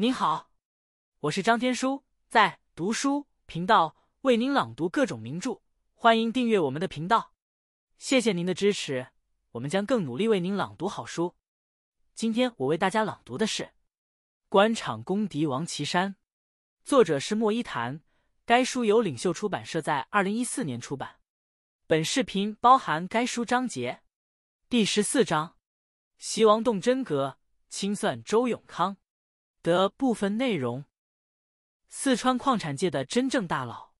您好，我是张天舒，在读书频道为您朗读各种名著，欢迎订阅我们的频道。谢谢您的支持，我们将更努力为您朗读好书。今天我为大家朗读的是《官场公敌王岐山》，作者是莫一谈，该书由领袖出版社在二零一四年出版。本视频包含该书章节，第十四章：西王动真格，清算周永康。得部分内容，四川矿产界的真正大佬。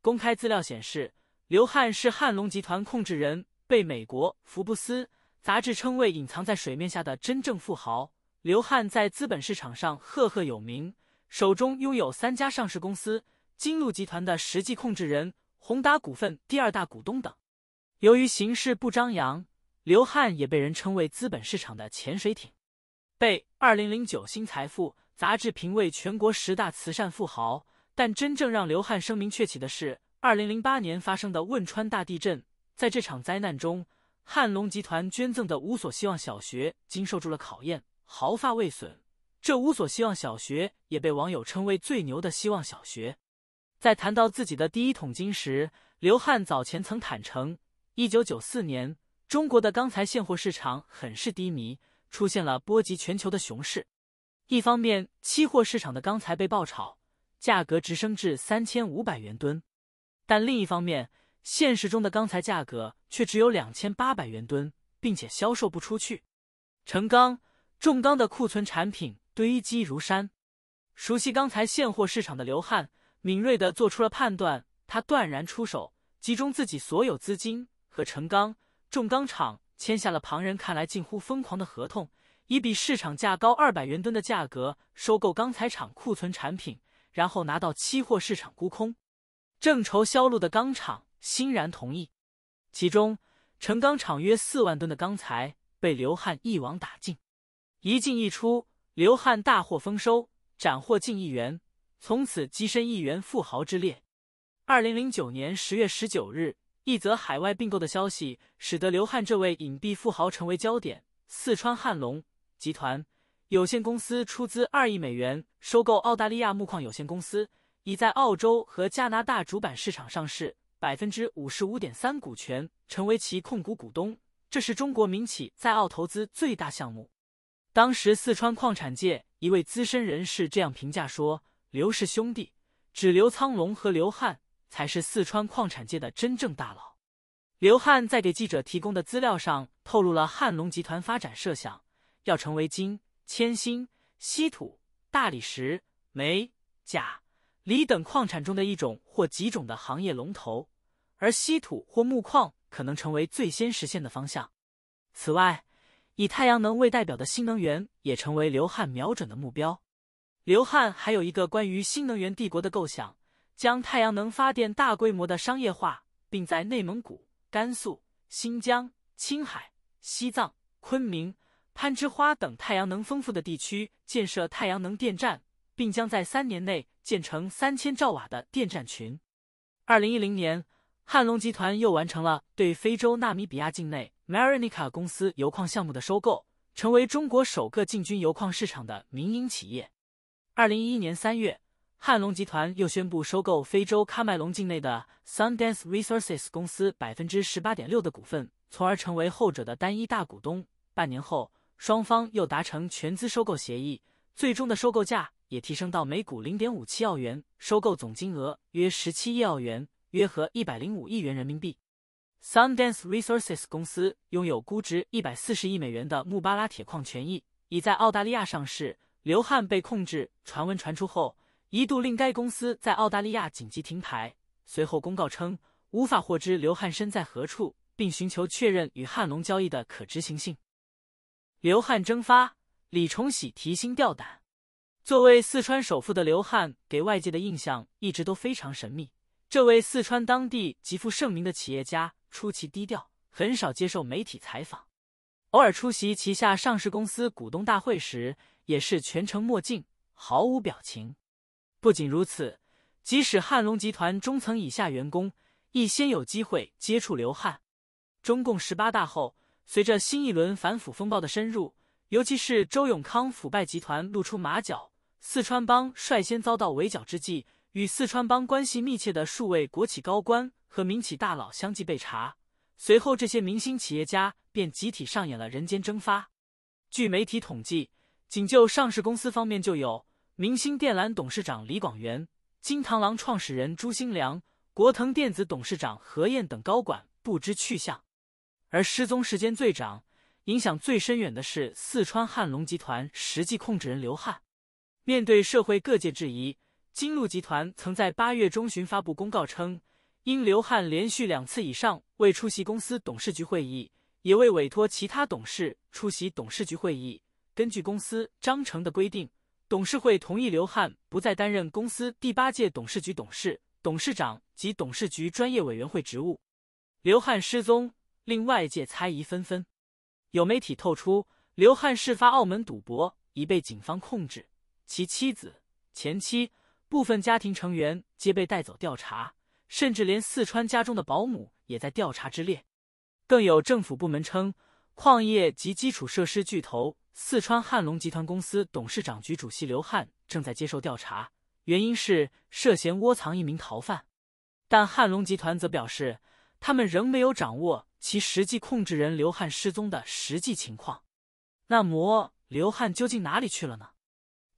公开资料显示，刘汉是汉龙集团控制人，被美国《福布斯》杂志称为隐藏在水面下的真正富豪。刘汉在资本市场上赫赫有名，手中拥有三家上市公司、金鹿集团的实际控制人、宏达股份第二大股东等。由于形势不张扬，刘汉也被人称为资本市场的潜水艇，被二零零九《新财富》。杂志评为全国十大慈善富豪，但真正让刘汉声名鹊起的是二零零八年发生的汶川大地震。在这场灾难中，汉龙集团捐赠的五所希望小学经受住了考验，毫发未损。这五所希望小学也被网友称为“最牛的希望小学”。在谈到自己的第一桶金时，刘汉早前曾坦诚，一九九四年，中国的钢材现货市场很是低迷，出现了波及全球的熊市。一方面，期货市场的钢材被爆炒，价格直升至三千五百元吨；但另一方面，现实中的钢材价格却只有两千八百元吨，并且销售不出去。成钢、重钢的库存产品堆积如山。熟悉钢材现货市场的刘汉敏锐的做出了判断，他断然出手，集中自己所有资金和成钢、重钢厂签下了旁人看来近乎疯狂的合同。以比市场价高二百元吨的价格收购钢材厂库存产品，然后拿到期货市场沽空。正愁销路的钢厂欣然同意。其中，成钢厂约四万吨的钢材被刘汉一网打尽。一进一出，刘汉大获丰收，斩获近亿元，从此跻身亿元富豪之列。二零零九年十月十九日，一则海外并购的消息使得刘汉这位隐蔽富豪成为焦点。四川汉龙。集团有限公司出资二亿美元收购澳大利亚木矿有限公司，已在澳洲和加拿大主板市场上市，百分之五十五点三股权成为其控股股东。这是中国民企在澳投资最大项目。当时，四川矿产界一位资深人士这样评价说：“刘氏兄弟，只刘苍龙和刘汉才是四川矿产界的真正大佬。”刘汉在给记者提供的资料上透露了汉龙集团发展设想。要成为金、铅、锌、稀土、大理石、煤、钾、锂等矿产中的一种或几种的行业龙头，而稀土或钼矿可能成为最先实现的方向。此外，以太阳能为代表的新能源也成为刘汉瞄准的目标。刘汉还有一个关于新能源帝国的构想，将太阳能发电大规模的商业化，并在内蒙古、甘肃、新疆、青海、西藏、昆明。攀枝花等太阳能丰富的地区建设太阳能电站，并将在三年内建成三千兆瓦的电站群。二零一零年，汉龙集团又完成了对非洲纳米比亚境内 Marinica 公司油矿项目的收购，成为中国首个进军油矿市场的民营企业。二零一一年三月，汉龙集团又宣布收购非洲喀麦隆境内的 Sundance Resources 公司百分之十八点六的股份，从而成为后者的单一大股东。半年后。双方又达成全资收购协议，最终的收购价也提升到每股零点五七澳元，收购总金额约十七亿澳元，约合一百零五亿元人民币。Sundance Resources 公司拥有估值一百四十亿美元的穆巴拉铁矿权益，已在澳大利亚上市。刘汉被控制传闻传出后，一度令该公司在澳大利亚紧急停牌，随后公告称无法获知刘汉身在何处，并寻求确认与汉龙交易的可执行性。刘汉蒸发，李崇禧提心吊胆。作为四川首富的刘汉，给外界的印象一直都非常神秘。这位四川当地极负盛名的企业家出奇低调，很少接受媒体采访，偶尔出席旗下上市公司股东大会时，也是全程墨镜，毫无表情。不仅如此，即使汉龙集团中层以下员工，亦先有机会接触刘汉。中共十八大后。随着新一轮反腐风暴的深入，尤其是周永康腐败集团露出马脚，四川帮率先遭到围剿之际，与四川帮关系密切的数位国企高官和民企大佬相继被查。随后，这些明星企业家便集体上演了人间蒸发。据媒体统计，仅就上市公司方面就有明星电缆董事长李广元、金螳螂创始人朱新良、国腾电子董事长何燕等高管不知去向。而失踪时间最长、影响最深远的是四川汉龙集团实际控制人刘汉。面对社会各界质疑，金鹿集团曾在八月中旬发布公告称，因刘汉连续两次以上未出席公司董事局会议，也未委托其他董事出席董事局会议，根据公司章程的规定，董事会同意刘汉不再担任公司第八届董事局董事、董事长及董事局专业委员会职务。刘汉失踪。令外界猜疑纷纷，有媒体透出刘汉事发澳门赌博已被警方控制，其妻子、前妻、部分家庭成员皆被带走调查，甚至连四川家中的保姆也在调查之列。更有政府部门称，矿业及基础设施巨头四川汉龙集团公司董事长局主席刘汉正在接受调查，原因是涉嫌窝藏一名逃犯。但汉龙集团则表示，他们仍没有掌握。其实际控制人刘汉失踪的实际情况，那么刘汉究竟哪里去了呢？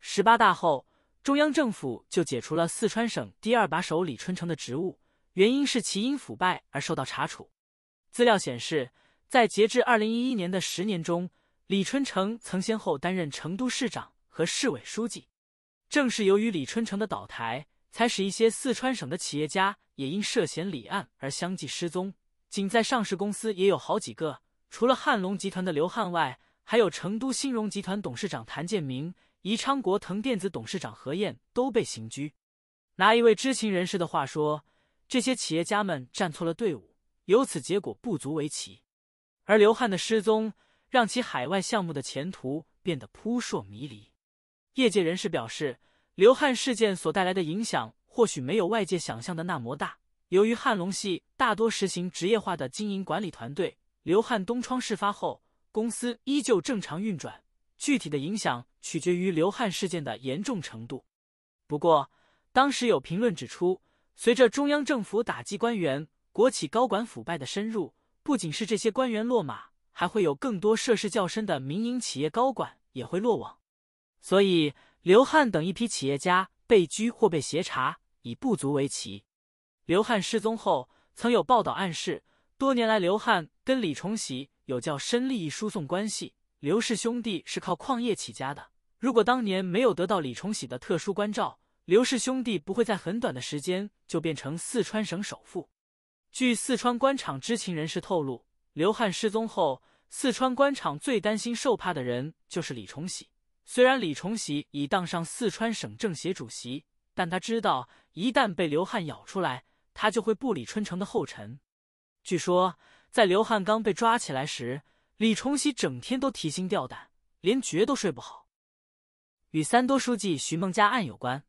十八大后，中央政府就解除了四川省第二把手李春城的职务，原因是其因腐败而受到查处。资料显示，在截至二零一一年的十年中，李春城曾先后担任成都市长和市委书记。正是由于李春城的倒台，才使一些四川省的企业家也因涉嫌李案而相继失踪。仅在上市公司也有好几个，除了汉龙集团的刘汉外，还有成都兴荣集团董事长谭建明、宜昌国腾电子董事长何燕都被刑拘。拿一位知情人士的话说，这些企业家们站错了队伍，由此结果不足为奇。而刘汉的失踪，让其海外项目的前途变得扑朔迷离。业界人士表示，刘汉事件所带来的影响，或许没有外界想象的那么大。由于汉龙系大多实行职业化的经营管理团队，刘汉东窗事发后，公司依旧正常运转。具体的影响取决于刘汉事件的严重程度。不过，当时有评论指出，随着中央政府打击官员、国企高管腐败的深入，不仅是这些官员落马，还会有更多涉事较深的民营企业高管也会落网。所以，刘汉等一批企业家被拘或被协查，已不足为奇。刘汉失踪后，曾有报道暗示，多年来刘汉跟李崇喜有较深利益输送关系。刘氏兄弟是靠矿业起家的，如果当年没有得到李崇喜的特殊关照，刘氏兄弟不会在很短的时间就变成四川省首富。据四川官场知情人士透露，刘汉失踪后，四川官场最担心受怕的人就是李崇喜。虽然李崇喜已当上四川省政协主席，但他知道一旦被刘汉咬出来。他就会步李春城的后尘。据说，在刘汉刚被抓起来时，李崇禧整天都提心吊胆，连觉都睡不好。与三多书记徐梦家案有关。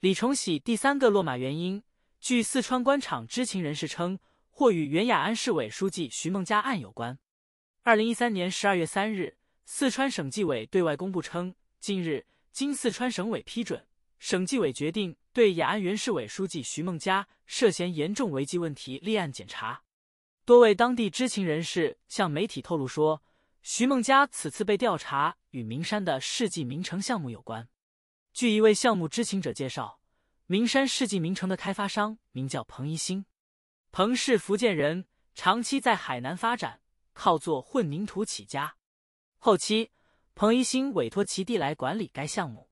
李崇禧第三个落马原因，据四川官场知情人士称，或与袁雅安市委书记徐梦家案有关。二零一三年十二月三日，四川省纪委对外公布称，近日经四川省委批准，省纪委决定。对雅安原市委书记徐梦佳涉嫌严重违纪问题立案检查，多位当地知情人士向媒体透露说，徐梦佳此次被调查与名山的世纪名城项目有关。据一位项目知情者介绍，名山世纪名城的开发商名叫彭一兴，彭是福建人，长期在海南发展，靠做混凝土起家。后期，彭一兴委托其弟来管理该项目。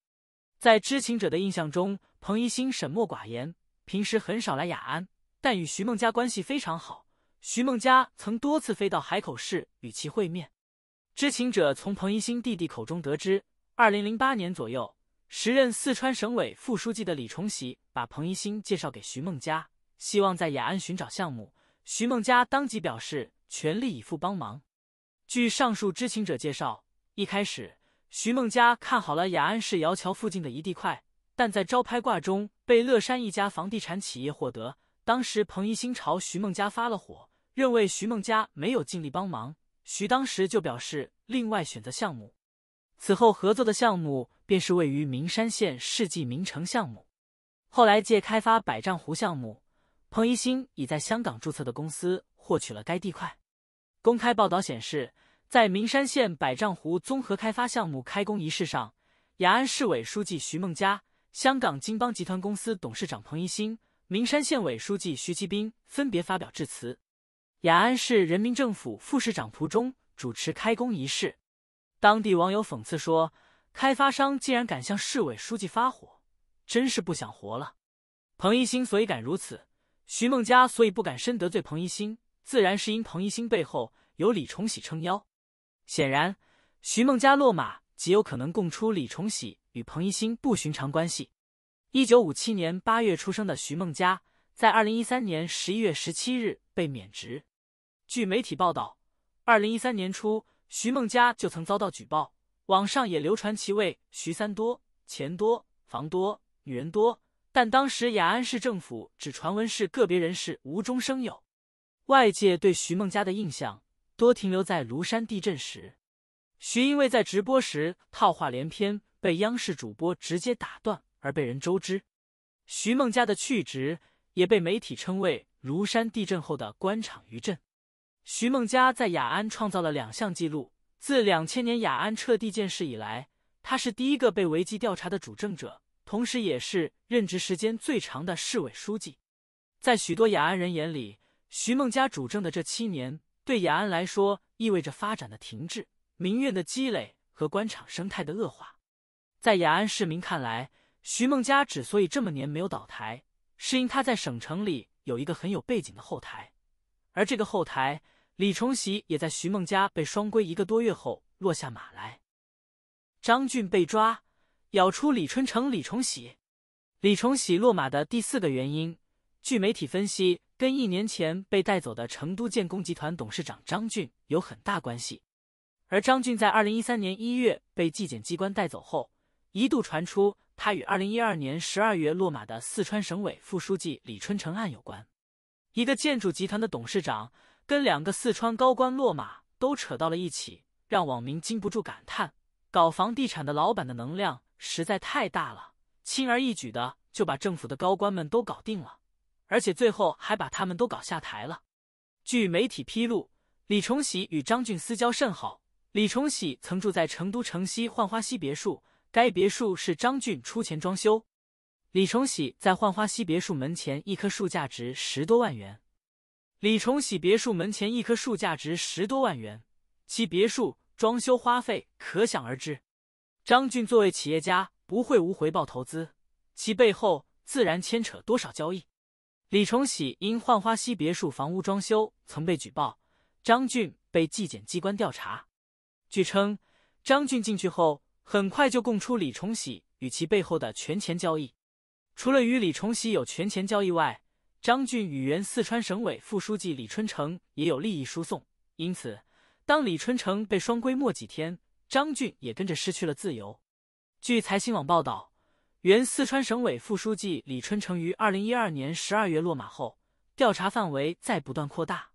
在知情者的印象中。彭一新沉默寡言，平时很少来雅安，但与徐梦佳关系非常好。徐梦佳曾多次飞到海口市与其会面。知情者从彭一新弟弟口中得知，二零零八年左右，时任四川省委副书记的李崇禧把彭一新介绍给徐梦佳，希望在雅安寻找项目。徐梦佳当即表示全力以赴帮忙。据上述知情者介绍，一开始徐梦佳看好了雅安市姚桥附近的一地块。但在招拍挂中被乐山一家房地产企业获得。当时彭一新朝徐梦佳发了火，认为徐梦佳没有尽力帮忙。徐当时就表示另外选择项目。此后合作的项目便是位于名山县世纪名城项目。后来借开发百丈湖项目，彭一新已在香港注册的公司获取了该地块。公开报道显示，在名山县百丈湖综合开发项目开工仪式上，雅安市委书记徐梦佳。香港金邦集团公司董事长彭一新、名山县委书记徐其斌分别发表致辞。雅安市人民政府副市长蒲忠主持开工仪式。当地网友讽刺说：“开发商竟然敢向市委书记发火，真是不想活了。”彭一新所以敢如此，徐梦佳所以不敢深得罪彭一新，自然是因彭一新背后有李崇禧撑腰。显然，徐梦佳落马极有可能供出李崇禧。与彭一新不寻常关系。一九五七年八月出生的徐梦佳，在二零一三年十一月十七日被免职。据媒体报道，二零一三年初，徐梦佳就曾遭到举报，网上也流传其为“徐三多”，钱多、房多、女人多。但当时雅安市政府只传闻是个别人事，无中生有。外界对徐梦佳的印象多停留在庐山地震时，徐因为在直播时套话连篇。被央视主播直接打断而被人周知，徐梦佳的去职也被媒体称为“庐山地震后的官场余震”。徐梦佳在雅安创造了两项纪录：自两千年雅安撤地建市以来，他是第一个被违纪调查的主政者，同时也是任职时间最长的市委书记。在许多雅安人眼里，徐梦佳主政的这七年，对雅安来说意味着发展的停滞、民怨的积累和官场生态的恶化。在雅安市民看来，徐梦佳之所以这么年没有倒台，是因他在省城里有一个很有背景的后台。而这个后台，李崇喜也在徐梦佳被双规一个多月后落下马来。张俊被抓，咬出李春城、李崇喜。李崇喜落马的第四个原因，据媒体分析，跟一年前被带走的成都建工集团董事长张俊有很大关系。而张俊在二零一三年一月被纪检机关带走后。一度传出他与二零一二年十二月落马的四川省委副书记李春城案有关，一个建筑集团的董事长跟两个四川高官落马都扯到了一起，让网民禁不住感叹：搞房地产的老板的能量实在太大了，轻而易举的就把政府的高官们都搞定了，而且最后还把他们都搞下台了。据媒体披露，李崇禧与张俊私交甚好，李崇禧曾住在成都城西浣花溪别墅。该别墅是张俊出钱装修，李崇喜在浣花溪别墅门前一棵树价值十多万元。李崇喜别墅门前一棵树价值十多万元，其别墅装修花费可想而知。张俊作为企业家，不会无回报投资，其背后自然牵扯多少交易。李崇喜因浣花溪别墅房屋装修曾被举报，张俊被纪检机关调查。据称，张俊进去后。很快就供出李崇禧与其背后的权钱交易。除了与李崇禧有权钱交易外，张俊与原四川省委副书记李春城也有利益输送。因此，当李春城被双规没几天，张俊也跟着失去了自由。据财新网报道，原四川省委副书记李春城于二零一二年十二月落马后，调查范围在不断扩大，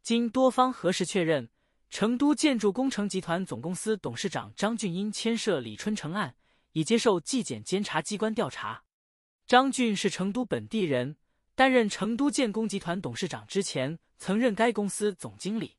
经多方核实确认。成都建筑工程集团总公司董事长张俊英牵涉李春城案，已接受纪检监察机关调查。张俊是成都本地人，担任成都建工集团董事长之前，曾任该公司总经理。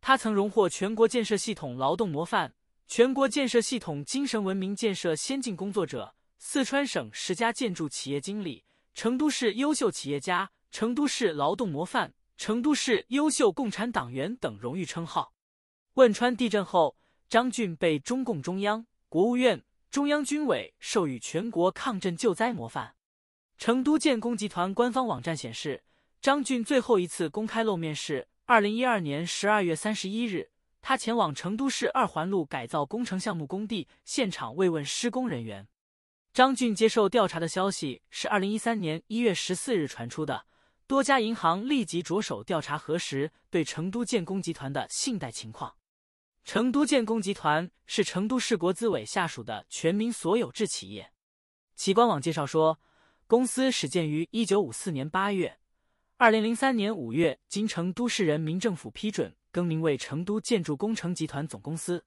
他曾荣获全国建设系统劳动模范、全国建设系统精神文明建设先进工作者、四川省十佳建筑企业经理、成都市优秀企业家、成都市劳动模范、成都市优秀共产党员等荣誉称号。汶川地震后，张俊被中共中央、国务院、中央军委授予全国抗震救灾模范。成都建工集团官方网站显示，张俊最后一次公开露面是二零一二年十二月三十一日，他前往成都市二环路改造工程项目工地现场慰问施工人员。张俊接受调查的消息是二零一三年一月十四日传出的，多家银行立即着手调查核实对成都建工集团的信贷情况。成都建工集团是成都市国资委下属的全民所有制企业。其官网介绍说，公司始建于1954年8月，2003年5月经成都市人民政府批准更名为成都建筑工程集团总公司。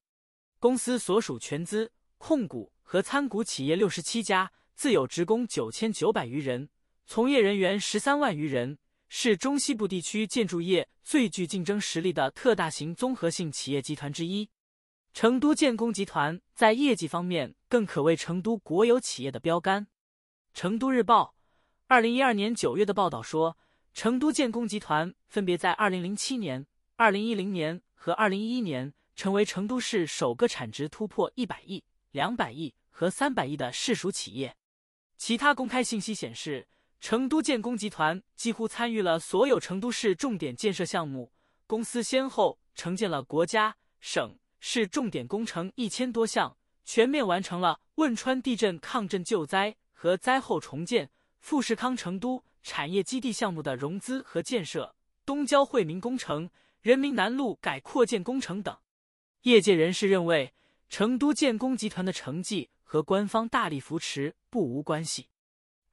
公司所属全资、控股和参股企业67家，自有职工9900余人，从业人员13万余人。是中西部地区建筑业最具竞争实力的特大型综合性企业集团之一。成都建工集团在业绩方面更可谓成都国有企业的标杆。成都日报二零一二年九月的报道说，成都建工集团分别在二零零七年、二零一零年和二零一一年成为成都市首个产值突破一百亿、两百亿和三百亿的市属企业。其他公开信息显示。成都建工集团几乎参与了所有成都市重点建设项目，公司先后承建了国家、省、市重点工程一千多项，全面完成了汶川地震抗震救灾和灾后重建、富士康成都产业基地项目的融资和建设、东郊惠民工程、人民南路改扩建工程等。业界人士认为，成都建工集团的成绩和官方大力扶持不无关系。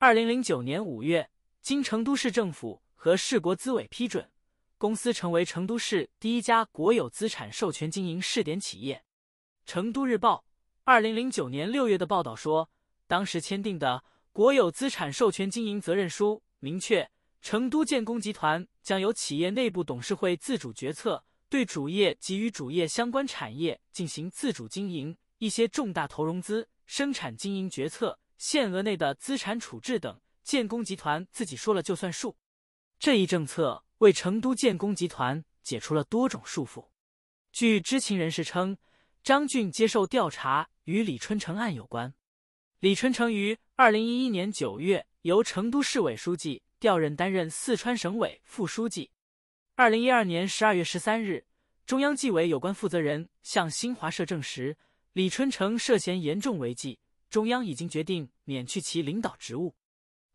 二零零九年五月，经成都市政府和市国资委批准，公司成为成都市第一家国有资产授权经营试点企业。《成都日报》二零零九年六月的报道说，当时签订的国有资产授权经营责任书明确，成都建工集团将由企业内部董事会自主决策，对主业及与主业相关产业进行自主经营，一些重大投融资、生产经营决策。限额内的资产处置等，建工集团自己说了就算数。这一政策为成都建工集团解除了多种束缚。据知情人士称，张俊接受调查与李春城案有关。李春城于二零一一年九月由成都市委书记调任担任四川省委副书记。二零一二年十二月十三日，中央纪委有关负责人向新华社证实，李春城涉嫌严重违纪。中央已经决定免去其领导职务。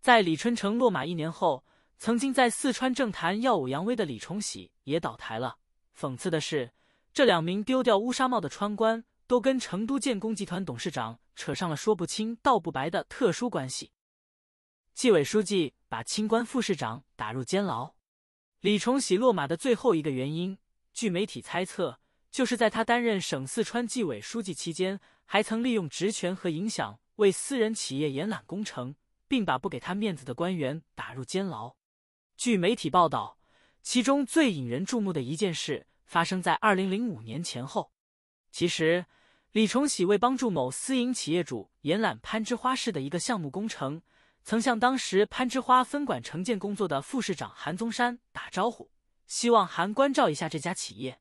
在李春城落马一年后，曾经在四川政坛耀武扬威的李崇禧也倒台了。讽刺的是，这两名丢掉乌纱帽的川官都跟成都建工集团董事长扯上了说不清道不白的特殊关系。纪委书记把清官副市长打入监牢。李崇禧落马的最后一个原因，据媒体猜测，就是在他担任省四川纪委书记期间。还曾利用职权和影响为私人企业延揽工程，并把不给他面子的官员打入监牢。据媒体报道，其中最引人注目的一件事发生在二零零五年前后。其实，李崇禧为帮助某私营企业主延揽攀枝花市的一个项目工程，曾向当时攀枝花分管城建工作的副市长韩宗山打招呼，希望韩关照一下这家企业。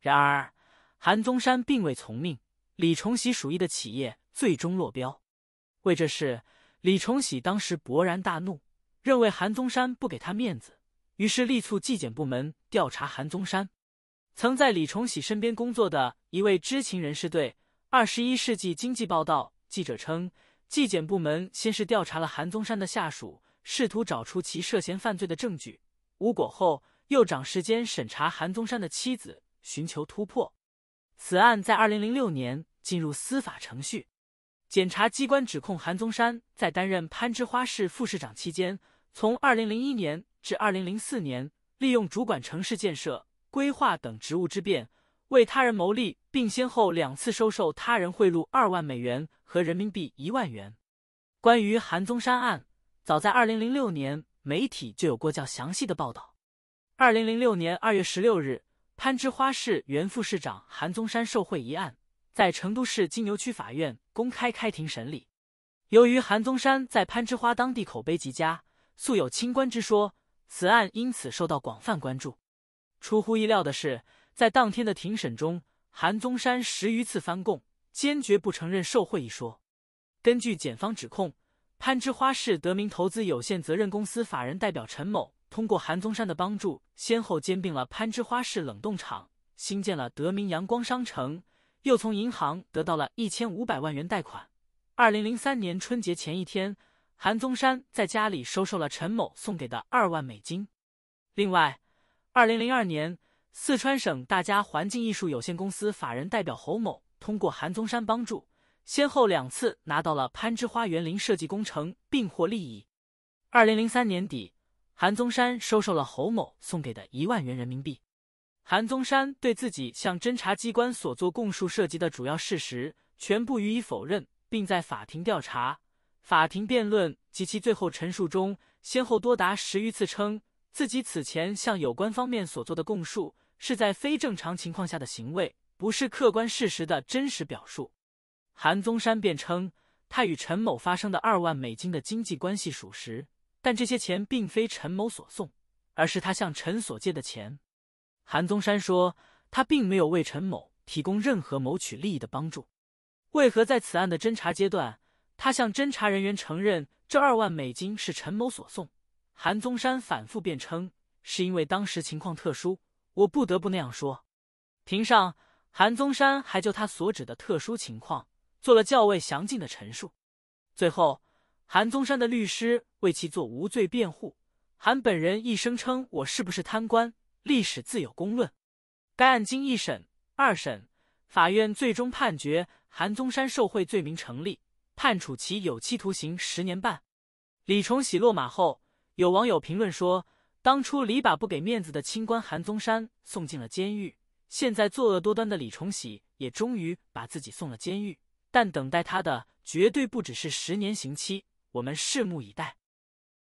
然而，韩宗山并未从命。李崇禧属意的企业最终落标，为这事，李崇禧当时勃然大怒，认为韩宗山不给他面子，于是力促纪检部门调查韩宗山。曾在李崇禧身边工作的一位知情人士对《二十一世纪经济报道》记者称，纪检部门先是调查了韩宗山的下属，试图找出其涉嫌犯罪的证据，无果后，又长时间审查韩宗山的妻子，寻求突破。此案在二零零六年进入司法程序，检察机关指控韩宗山在担任攀枝花市副市长期间，从二零零一年至二零零四年，利用主管城市建设、规划等职务之便，为他人谋利，并先后两次收受他人贿赂二万美元和人民币一万元。关于韩宗山案，早在二零零六年媒体就有过较详细的报道。二零零六年二月十六日。攀枝花市原副市长韩宗山受贿一案，在成都市金牛区法院公开开庭审理。由于韩宗山在攀枝花当地口碑极佳，素有清官之说，此案因此受到广泛关注。出乎意料的是，在当天的庭审中，韩宗山十余次翻供，坚决不承认受贿一说。根据检方指控，攀枝花市德明投资有限责任公司法人代表陈某。通过韩宗山的帮助，先后兼并了攀枝花市冷冻厂，新建了德明阳光商城”，又从银行得到了一千五百万元贷款。二零零三年春节前一天，韩宗山在家里收受了陈某送给的二万美金。另外，二零零二年，四川省大家环境艺术有限公司法人代表侯某通过韩宗山帮助，先后两次拿到了攀枝花园林设计工程，并获利益。二零零三年底。韩宗山收受了侯某送给的一万元人民币。韩宗山对自己向侦查机关所做供述涉及的主要事实全部予以否认，并在法庭调查、法庭辩论及其最后陈述中，先后多达十余次称，自己此前向有关方面所做的供述是在非正常情况下的行为，不是客观事实的真实表述。韩宗山辩称，他与陈某发生的二万美金的经济关系属实。但这些钱并非陈某所送，而是他向陈所借的钱。韩宗山说，他并没有为陈某提供任何谋取利益的帮助。为何在此案的侦查阶段，他向侦查人员承认这二万美金是陈某所送？韩宗山反复辩称，是因为当时情况特殊，我不得不那样说。庭上，韩宗山还就他所指的特殊情况做了较为详尽的陈述。最后。韩宗山的律师为其做无罪辩护，韩本人亦声称：“我是不是贪官，历史自有公论。”该案经一审、二审，法院最终判决韩宗山受贿罪名成立，判处其有期徒刑十年半。李崇喜落马后，有网友评论说：“当初李把不给面子的清官韩宗山送进了监狱，现在作恶多端的李崇喜也终于把自己送了监狱，但等待他的绝对不只是十年刑期。”我们拭目以待。